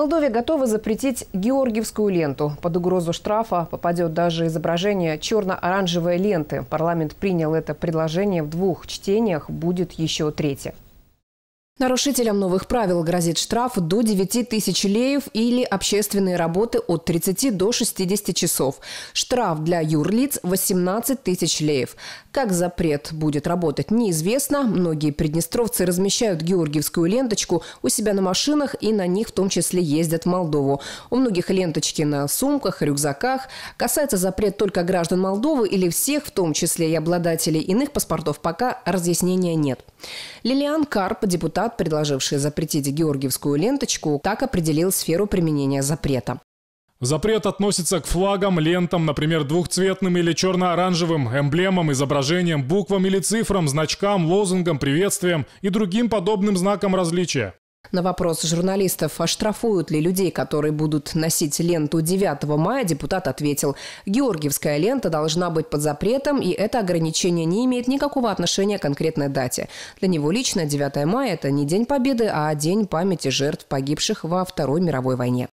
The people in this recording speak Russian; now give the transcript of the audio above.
Молдове готовы запретить георгиевскую ленту. Под угрозу штрафа попадет даже изображение черно-оранжевой ленты. Парламент принял это предложение в двух чтениях, будет еще третье. Нарушителям новых правил грозит штраф до 9 тысяч леев или общественные работы от 30 до 60 часов. Штраф для юрлиц – 18 тысяч леев. Как запрет будет работать, неизвестно. Многие приднестровцы размещают георгиевскую ленточку у себя на машинах и на них в том числе ездят в Молдову. У многих ленточки на сумках, рюкзаках. Касается запрет только граждан Молдовы или всех, в том числе и обладателей иных паспортов, пока разъяснения нет. Лилиан Карп, депутат Штат, предложивший запретить георгиевскую ленточку, так определил сферу применения запрета. Запрет относится к флагам, лентам, например, двухцветным или черно-оранжевым, эмблемам, изображениям, буквам или цифрам, значкам, лозунгам, приветствиям и другим подобным знакам различия. На вопрос журналистов, оштрафуют а ли людей, которые будут носить ленту 9 мая, депутат ответил, «Георгиевская лента должна быть под запретом, и это ограничение не имеет никакого отношения к конкретной дате. Для него лично 9 мая – это не День Победы, а День памяти жертв, погибших во Второй мировой войне».